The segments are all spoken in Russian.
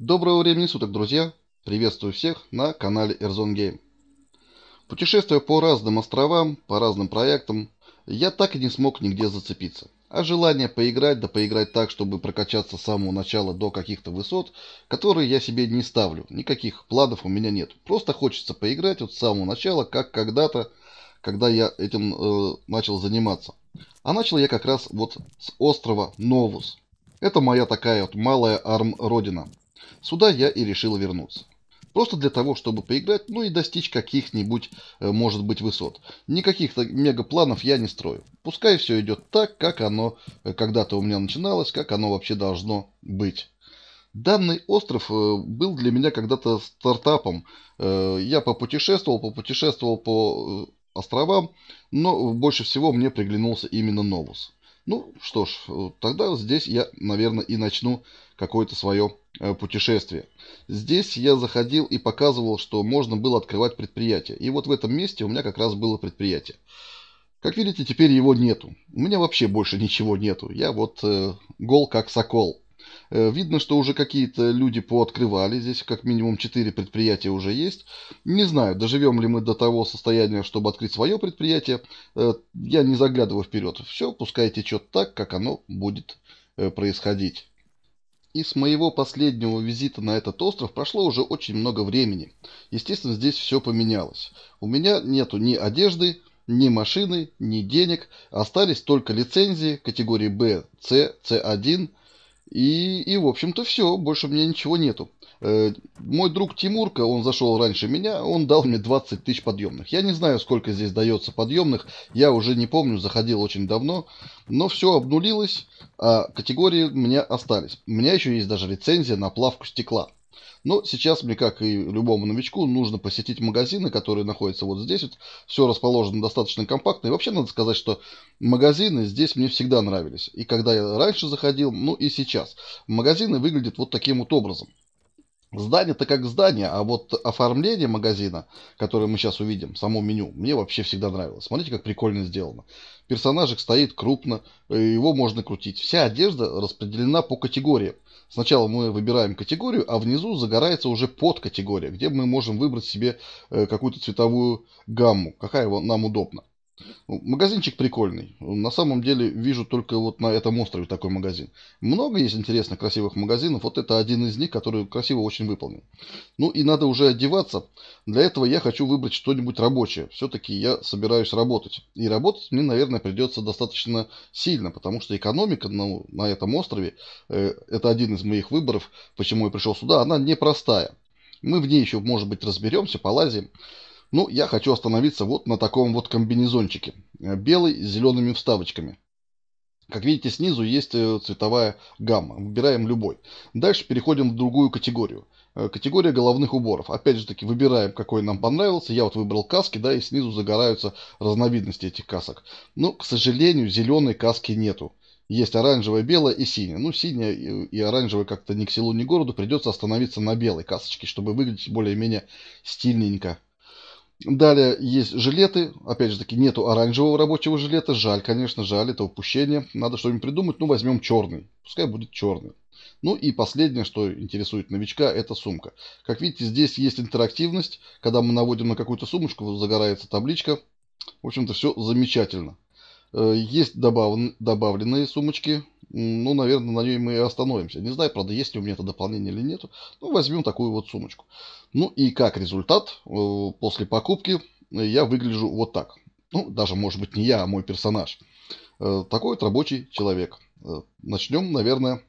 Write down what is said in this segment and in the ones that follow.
Доброго времени суток, друзья! Приветствую всех на канале Airzone Game. Путешествуя по разным островам, по разным проектам, я так и не смог нигде зацепиться. А желание поиграть, да поиграть так, чтобы прокачаться с самого начала до каких-то высот, которые я себе не ставлю, никаких планов у меня нет. Просто хочется поиграть вот с самого начала, как когда-то, когда я этим э, начал заниматься. А начал я как раз вот с острова Новус. Это моя такая вот малая арм-родина. Сюда я и решил вернуться. Просто для того, чтобы поиграть, ну и достичь каких-нибудь, э, может быть, высот. никаких мегапланов я не строю. Пускай все идет так, как оно э, когда-то у меня начиналось, как оно вообще должно быть. Данный остров э, был для меня когда-то стартапом. Я попутешествовал, попутешествовал по островам, но больше всего мне приглянулся именно Новус. Ну что ж, э, тогда здесь я, наверное, и начну какое-то свое э, путешествие. Здесь я заходил и показывал, что можно было открывать предприятие. И вот в этом месте у меня как раз было предприятие. Как видите, теперь его нету. У меня вообще больше ничего нету. Я вот э, гол как сокол. Э, видно, что уже какие-то люди пооткрывали. Здесь как минимум 4 предприятия уже есть. Не знаю, доживем ли мы до того состояния, чтобы открыть свое предприятие. Э, я не заглядываю вперед. Все, пускай течет так, как оно будет э, происходить. И с моего последнего визита на этот остров прошло уже очень много времени. Естественно, здесь все поменялось. У меня нету ни одежды, ни машины, ни денег. Остались только лицензии категории B, C, C1, и, и в общем-то, все, больше у меня ничего нету. Э, мой друг Тимурка, он зашел раньше меня, он дал мне 20 тысяч подъемных. Я не знаю, сколько здесь дается подъемных, я уже не помню, заходил очень давно, но все обнулилось, а категории у меня остались. У меня еще есть даже лицензия на плавку стекла. Но ну, сейчас мне, как и любому новичку, нужно посетить магазины, которые находятся вот здесь. Вот все расположено достаточно компактно. И вообще надо сказать, что магазины здесь мне всегда нравились. И когда я раньше заходил, ну и сейчас. Магазины выглядят вот таким вот образом. Здание-то как здание, а вот оформление магазина, которое мы сейчас увидим, само меню, мне вообще всегда нравилось. Смотрите, как прикольно сделано. Персонажик стоит крупно, э, его можно крутить. Вся одежда распределена по категориям. Сначала мы выбираем категорию, а внизу загорается уже подкатегория, где мы можем выбрать себе э, какую-то цветовую гамму, какая нам удобна. Ну, магазинчик прикольный. На самом деле вижу только вот на этом острове такой магазин. Много есть интересных красивых магазинов. Вот это один из них, который красиво очень выполнен. Ну и надо уже одеваться. Для этого я хочу выбрать что-нибудь рабочее. Все-таки я собираюсь работать. И работать мне, наверное, придется достаточно сильно, потому что экономика на, ну, на этом острове, э, это один из моих выборов, почему я пришел сюда, она непростая. Мы в ней еще, может быть, разберемся, полазим. Ну, я хочу остановиться вот на таком вот комбинезончике. Э, белый с зелеными вставочками. Как видите, снизу есть э, цветовая гамма. Выбираем любой. Дальше переходим в другую категорию. Э, категория головных уборов. Опять же таки, выбираем, какой нам понравился. Я вот выбрал каски, да, и снизу загораются разновидности этих касок. Но, к сожалению, зеленой каски нету. Есть оранжевая, белая и синяя. Ну, синяя и оранжевая как-то ни к селу, ни к городу. Придется остановиться на белой касочке, чтобы выглядеть более-менее стильненько. Далее есть жилеты. Опять же таки, нету оранжевого рабочего жилета. Жаль, конечно, жаль, это упущение. Надо что-нибудь придумать. Ну, возьмем черный. Пускай будет черный. Ну и последнее, что интересует новичка, это сумка. Как видите, здесь есть интерактивность. Когда мы наводим на какую-то сумочку, загорается табличка. В общем-то, все замечательно. Э, есть добавлен, добавленные сумочки. Ну, наверное, на ней мы и остановимся. Не знаю, правда, есть ли у меня это дополнение или нет. Ну, возьмем такую вот сумочку. Ну и как результат, э, после покупки э, я выгляжу вот так. Ну, даже, может быть, не я, а мой персонаж. Э, такой вот рабочий человек. Начнем, наверное,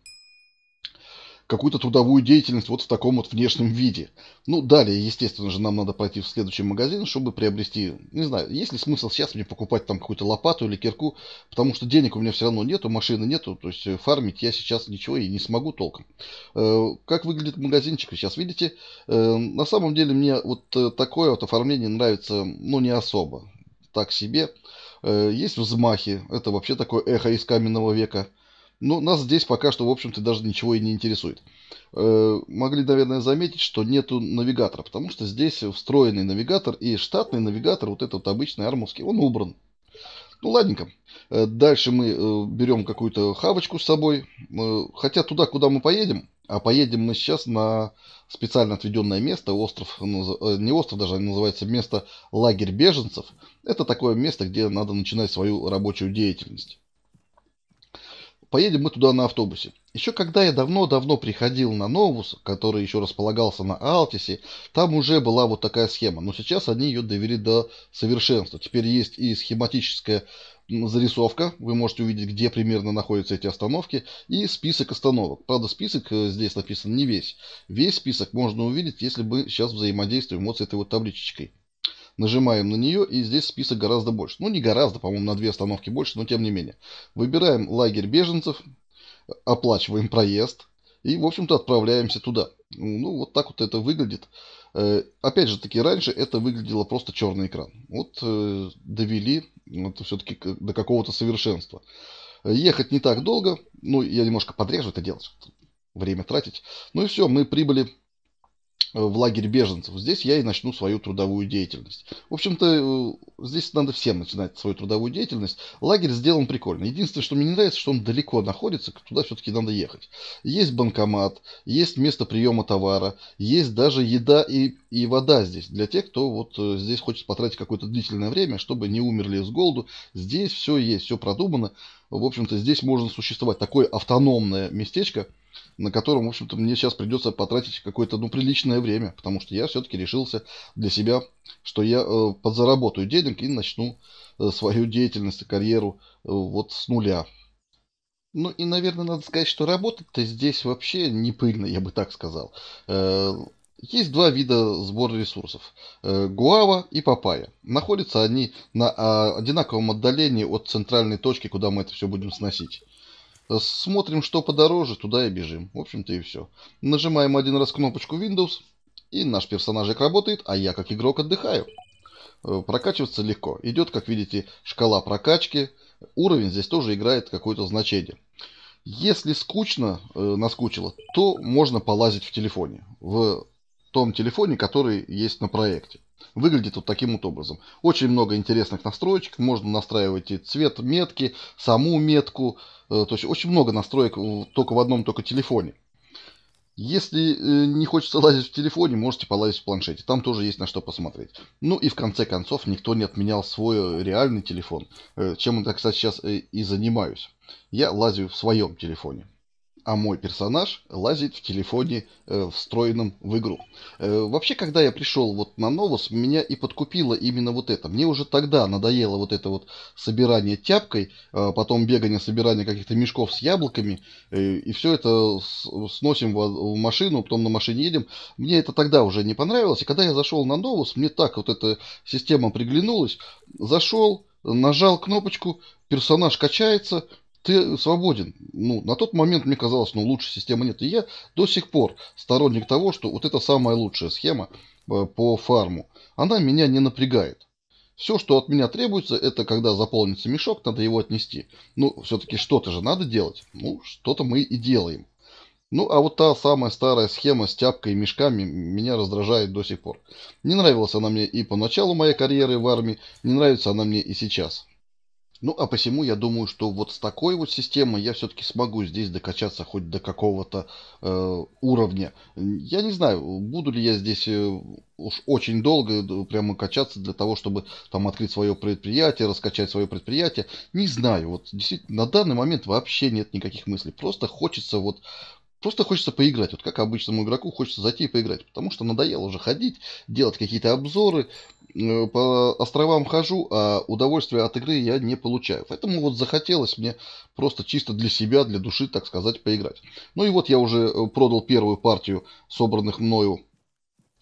какую-то трудовую деятельность вот в таком вот внешнем виде. Ну, далее, естественно же, нам надо пойти в следующий магазин, чтобы приобрести, не знаю, есть ли смысл сейчас мне покупать там какую-то лопату или кирку, потому что денег у меня все равно нету, машины нету, то есть э, фармить я сейчас ничего и не смогу толком. Э, как выглядит магазинчик, вы сейчас видите. Э, на самом деле мне вот такое вот оформление нравится, ну, не особо, так себе. Есть взмахи, это вообще такое эхо из каменного века – но нас здесь пока что, в общем-то, даже ничего и не интересует. Э, могли, наверное, заметить, что нету навигатора, потому что здесь встроенный навигатор и штатный навигатор, вот этот вот обычный армовский, он убран. Ну, ладненько. Э, дальше мы э, берем какую-то хавочку с собой. Хотя туда, куда мы поедем, а поедем мы сейчас на специально отведенное место, остров, не остров даже, а называется место лагерь беженцев. Это такое место, где надо начинать свою рабочую деятельность поедем мы туда на автобусе. Еще когда я давно-давно приходил на Новус, который еще располагался на Алтисе, там уже была вот такая схема. Но сейчас они ее довели до совершенства. Теперь есть и схематическая зарисовка, вы можете увидеть, где примерно находятся эти остановки, и список остановок. Правда, список э, здесь написан не весь. Весь список можно увидеть, если бы сейчас взаимодействуем вот с этой вот табличечкой. Нажимаем на нее, и здесь список гораздо больше. Ну, не гораздо, по-моему, на две остановки больше, но тем не менее. Выбираем лагерь беженцев, оплачиваем проезд и, в общем-то, отправляемся туда. Ну, вот так вот это выглядит. Э, опять же таки, раньше это выглядело просто черный экран. Вот э, довели это все-таки до какого-то совершенства. Ехать не так долго, ну, я немножко подрежу это делать, время тратить. Ну и все, мы прибыли Э, в лагерь беженцев. Здесь я и начну свою трудовую деятельность. В общем-то, э, здесь надо всем начинать свою трудовую деятельность. Лагерь сделан прикольно. Единственное, что мне не нравится, что он далеко находится, туда все-таки надо ехать. Есть банкомат, есть место приема товара, есть даже еда и, и вода здесь. Для тех, кто вот э, здесь хочет потратить какое-то длительное время, чтобы не умерли с голоду. Здесь все есть, все продумано в общем-то, здесь можно существовать. Такое автономное местечко, на котором, в общем-то, мне сейчас придется потратить какое-то, ну, приличное время, потому что я все-таки решился для себя, что я э, подзаработаю денег и начну э, свою деятельность и карьеру э, вот с нуля. Ну и, наверное, надо сказать, что работать-то здесь вообще не пыльно, я бы так сказал. Э, есть два вида сбора ресурсов э, – гуава и папайя. Находятся они на а, одинаковом отдалении от центральной точки, куда мы это все будем сносить. Смотрим, что подороже, туда и бежим. В общем-то и все. Нажимаем один раз кнопочку Windows, и наш персонажик работает, а я как игрок отдыхаю. Э, прокачиваться легко. Идет, как видите, шкала прокачки. Уровень здесь тоже играет какое-то значение. Если скучно, э, наскучило, то можно полазить в телефоне. В том телефоне, который есть на проекте. Выглядит вот таким вот образом. Очень много интересных настроек, Можно настраивать и цвет метки, саму метку. Э, то есть очень много настроек только в одном только телефоне. Если э, не хочется лазить в телефоне, можете полазить в планшете. Там тоже есть на что посмотреть. Ну и в конце концов, никто не отменял свой реальный телефон. Э, чем я, кстати, сейчас и занимаюсь. Я лазю в своем телефоне а мой персонаж лазит в телефоне, э, встроенном в игру. Э, вообще, когда я пришел вот на Новос, меня и подкупило именно вот это. Мне уже тогда надоело вот это вот собирание тяпкой, э, потом бегание, собирание каких-то мешков с яблоками, э, и все это с, сносим в, в машину, потом на машине едем. Мне это тогда уже не понравилось, и когда я зашел на Новос, мне так вот эта система приглянулась. Зашел, нажал кнопочку, персонаж качается, ты свободен. Ну, на тот момент мне казалось, ну, лучшей системы нет. И я до сих пор сторонник того, что вот это самая лучшая схема э, по фарму. Она меня не напрягает. Все, что от меня требуется, это когда заполнится мешок, надо его отнести. Ну, все-таки что-то же надо делать. Ну, что-то мы и делаем. Ну, а вот та самая старая схема с тяпкой и мешками меня раздражает до сих пор. Не нравилась она мне и по началу моей карьеры в армии, не нравится она мне и сейчас. Ну, а посему я думаю, что вот с такой вот системой я все-таки смогу здесь докачаться хоть до какого-то э, уровня. Я не знаю, буду ли я здесь э, уж очень долго э, прямо качаться для того, чтобы там открыть свое предприятие, раскачать свое предприятие. Не знаю, вот действительно на данный момент вообще нет никаких мыслей. Просто хочется вот Просто хочется поиграть, вот как обычному игроку хочется зайти и поиграть, потому что надоело уже ходить, делать какие-то обзоры, э, по островам хожу, а удовольствия от игры я не получаю. Поэтому вот захотелось мне просто чисто для себя, для души, так сказать, поиграть. Ну и вот я уже э, продал первую партию собранных мною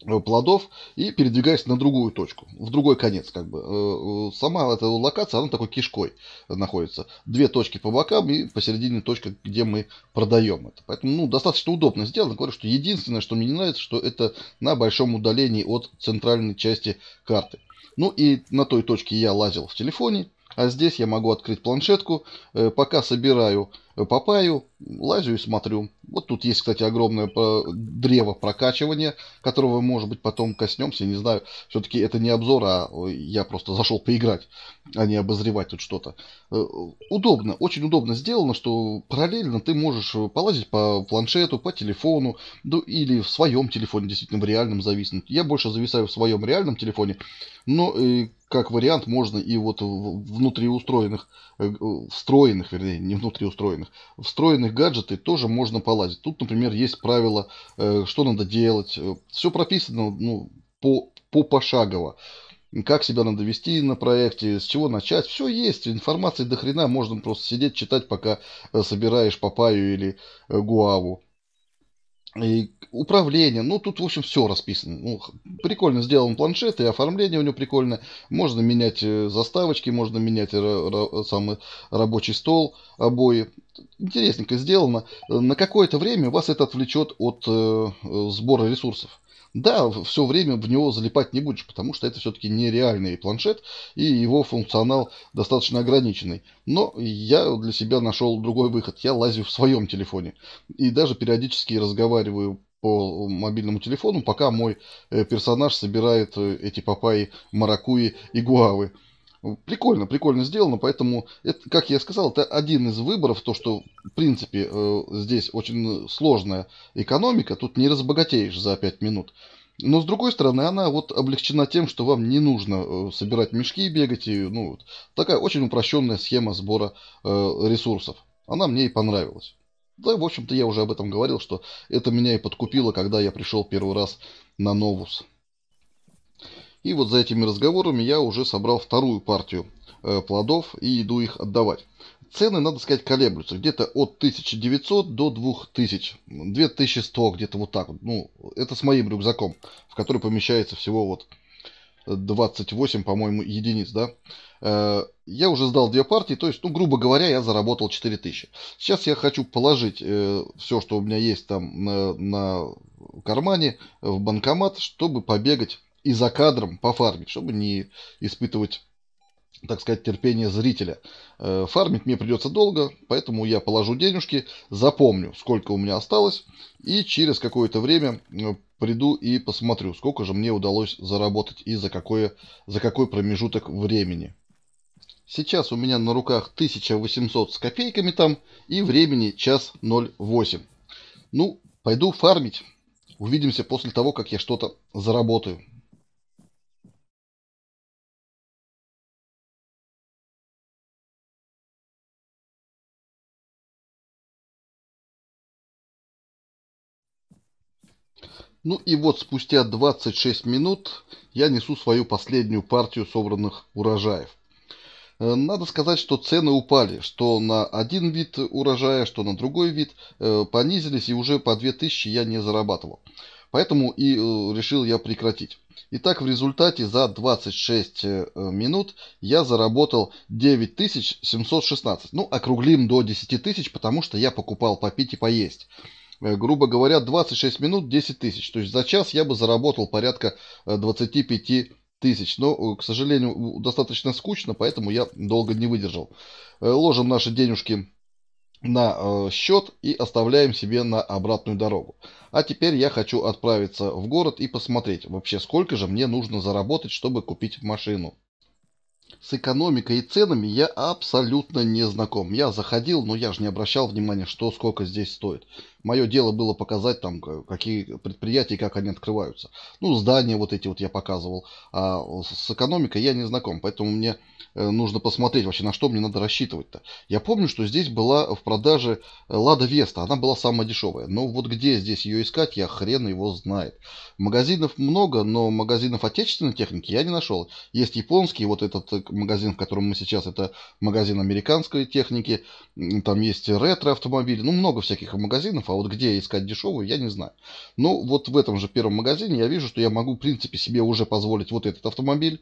Э, плодов и передвигаясь на другую точку, в другой конец как бы. Э, э, сама эта локация, она такой кишкой находится. Две точки по бокам и посередине точка, где мы продаем это. Поэтому ну, достаточно удобно сделано. Говорю, что единственное, что мне не нравится, что это на большом удалении от центральной части карты. Ну и на той точке я лазил в телефоне, а здесь я могу открыть планшетку, пока собираю попаю, лазю и смотрю. Вот тут есть, кстати, огромное э, древо прокачивания, которого, может быть, потом коснемся, не знаю. Все-таки это не обзор, а я просто зашел поиграть, а не обозревать тут что-то. Э, удобно, очень удобно сделано, что параллельно ты можешь э, полазить по планшету, по телефону, ну или в своем телефоне, действительно, в реальном зависнуть. Я больше зависаю в своем реальном телефоне, но как вариант можно и вот внутри устроенных встроенных, вернее, не внутри устроенных всяких встроенных гаджеты тоже можно полазить. Тут, например, есть правило, э, что надо делать. Э, Все прописано ну, по, по пошагово. Как себя надо вести на проекте, с чего начать. Все есть, информации до хрена. Можно просто сидеть, читать, пока э, собираешь папаю или гуаву и управление, ну тут в общем все расписано. Ну, прикольно сделан планшет и оформление у него прикольное. Можно менять э, заставочки, можно менять самый рабочий стол, обои. Интересненько сделано. Э, на какое-то время вас это отвлечет от э, э сбора ресурсов. Да, все время в него залипать не будешь, потому что это все-таки нереальный планшет, и его функционал достаточно ограниченный. Но я для себя нашел другой выход. Я лазю в своем телефоне. И даже периодически разговариваю по мобильному телефону, пока мой э, персонаж собирает э, эти папайи, маракуи и гуавы прикольно, прикольно сделано, поэтому, это, как я сказал, это один из выборов, то, что, в принципе, э, здесь очень сложная экономика, тут не разбогатеешь за 5 минут. Но, с другой стороны, она вот облегчена тем, что вам не нужно э, собирать мешки и бегать. И, ну, вот такая очень упрощенная схема сбора э, ресурсов. Она мне и понравилась. Да, в общем-то, я уже об этом говорил, что это меня и подкупило, когда я пришел первый раз на Новус. И вот за этими разговорами я уже собрал вторую партию э, плодов и иду их отдавать. Цены, надо сказать, колеблются. Где-то от 1900 до 2000. 2100, где-то вот так Ну, это с моим рюкзаком, в который помещается всего вот 28, по-моему, единиц, да. Э, я уже сдал две партии, то есть, ну, грубо говоря, я заработал 4000. Сейчас я хочу положить э, все, что у меня есть там на, на кармане, в банкомат, чтобы побегать и за кадром пофармить, чтобы не испытывать так сказать, терпение зрителя. Э, фармить мне придется долго, поэтому я положу денежки, запомню, сколько у меня осталось, и через какое-то время э, приду и посмотрю, сколько же мне удалось заработать и за, какое, за какой промежуток времени. Сейчас у меня на руках 1800 с копейками там, и времени час 08. Ну, пойду фармить. Увидимся после того, как я что-то заработаю. Ну и вот спустя 26 минут я несу свою последнюю партию собранных урожаев. Э, надо сказать, что цены упали, что на один вид урожая, что на другой вид э, понизились, и уже по 2000 я не зарабатывал. Поэтому и э, решил я прекратить. Итак, в результате за 26 минут я заработал 9716. Ну, округлим до 10 тысяч, потому что я покупал попить и поесть. Э, грубо говоря, 26 минут 10 тысяч. То есть за час я бы заработал порядка 25 э, тысяч. Но, э, к сожалению, достаточно скучно, поэтому я долго не выдержал. Ложим наши денежки на счет и оставляем себе на обратную дорогу. А теперь я хочу отправиться в город и посмотреть вообще сколько же мне нужно заработать, чтобы купить машину. С экономикой и ценами я абсолютно не знаком. Я заходил, но я же не обращал внимания, что сколько здесь стоит. Мое дело было показать там, какие предприятия и как они открываются. Ну, здания вот эти вот я показывал. А с экономикой я не знаком, поэтому мне э, нужно посмотреть вообще, на что мне надо рассчитывать-то. Я помню, что здесь была в продаже э, Лада Веста, она была самая дешевая. Но вот где здесь ее искать, я хрен его знает. Магазинов много, но магазинов отечественной техники я не нашел. Есть японский, вот этот э, магазин, в котором мы сейчас, это магазин американской техники. Там есть ретро-автомобили, ну много всяких магазинов, а вот где искать дешевую, я не знаю. Но вот в этом же первом магазине я вижу, что я могу, в принципе, себе уже позволить вот этот автомобиль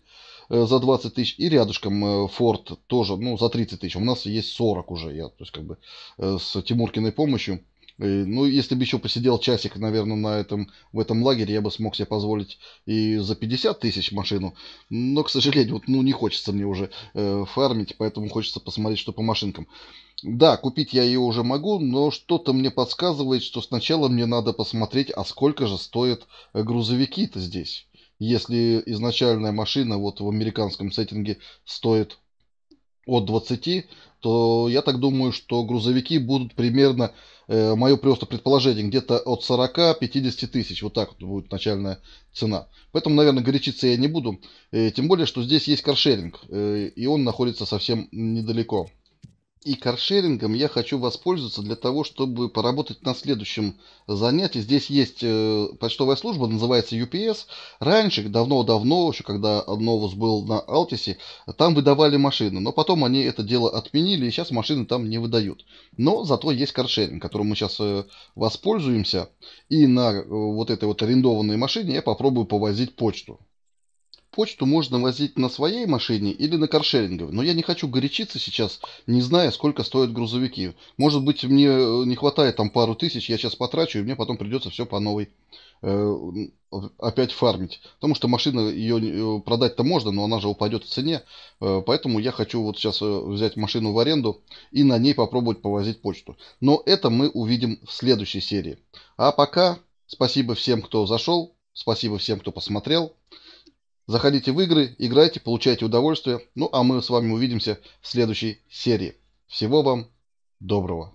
э, за 20 тысяч. И рядышком э, Ford тоже, ну, за 30 тысяч. У нас есть 40 уже. Я, то есть, как бы, э, с Тимуркиной помощью Э, ну, если бы еще посидел часик, наверное, на этом, в этом лагере, я бы смог себе позволить и за 50 тысяч машину. Но, к сожалению, вот, ну, не хочется мне уже э, фармить, поэтому хочется посмотреть, что по машинкам. Да, купить я ее уже могу, но что-то мне подсказывает, что сначала мне надо посмотреть, а сколько же стоят э, грузовики-то здесь. Если изначальная машина вот в американском сеттинге стоит от 20 то я так думаю, что грузовики будут примерно, э, мое просто предположение, где-то от 40-50 тысяч. Вот так вот будет начальная цена. Поэтому, наверное, горячиться я не буду. Э, тем более, что здесь есть каршеринг, э, и он находится совсем недалеко. И каршерингом я хочу воспользоваться для того, чтобы поработать на следующем занятии. Здесь есть э, почтовая служба, называется UPS. Раньше, давно-давно, еще когда Новус был на Алтисе, там выдавали машины. Но потом они это дело отменили, и сейчас машины там не выдают. Но зато есть каршеринг, которым мы сейчас э, воспользуемся. И на э, вот этой вот арендованной машине я попробую повозить почту. Почту можно возить на своей машине или на каршеринговой, но я не хочу горячиться сейчас, не зная, сколько стоят грузовики. Может быть, мне э, не хватает там пару тысяч, я сейчас потрачу, и мне потом придется все по новой э, опять фармить. Потому что машина, ее э, продать-то можно, но она же упадет в цене. Э, поэтому я хочу вот сейчас э, взять машину в аренду и на ней попробовать повозить почту. Но это мы увидим в следующей серии. А пока спасибо всем, кто зашел, спасибо всем, кто посмотрел. Заходите в игры, играйте, получайте удовольствие. Ну а мы с вами увидимся в следующей серии. Всего вам доброго.